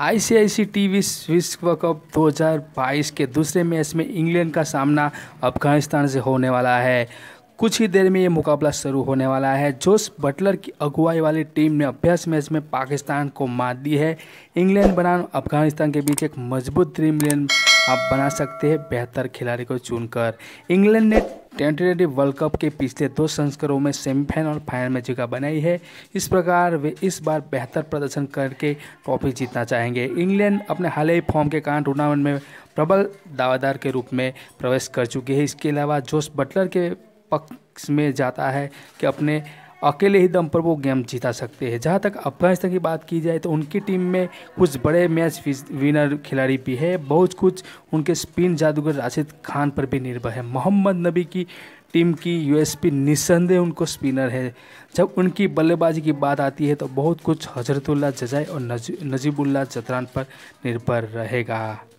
ICIC TV विश्व cup 2022 के दूसरे मैच में इंग्लैंड का सामना अफगानिस्तान से होने वाला है कुछ ही देर में ये मुकाबला शुरू होने वाला है जोश बटलर की अगुवाई वाली टीम ने अभ्यास मैच में पाकिस्तान को मात दी है इंग्लैंड बनाम अफगानिस्तान के बीच एक मजबूत ड्रीम इलेवन आप बना सकते हैं बेहतर खिलाड़ी को चुनकर इंग्लैंड ने ट्वेंटी ट्वेंटी वर्ल्ड कप के पिछले दो संस्करणों में सेमीफाइनल और फाइनल में जगह बनाई है इस प्रकार वे इस बार बेहतर प्रदर्शन करके ट्रॉफी जीतना चाहेंगे इंग्लैंड अपने हाल ही फॉर्म के कारण टूर्नामेंट में प्रबल दावेदार के रूप में प्रवेश कर चुकी है इसके अलावा जोश बटलर के पक्ष में जाता है कि अपने अकेले ही दम पर वो गेम जीता सकते हैं जहाँ तक अफगानिस्तान की बात की जाए तो उनकी टीम में कुछ बड़े मैच विनर खिलाड़ी भी है बहुत कुछ उनके स्पिन जादूगर राशिद खान पर भी निर्भर है मोहम्मद नबी की टीम की यूएसपी निसंदेह उनको स्पिनर है जब उनकी बल्लेबाजी की बात आती है तो बहुत कुछ हजरतुल्ला जजाई और नजीबुल्ला जतरान पर निर्भर रहेगा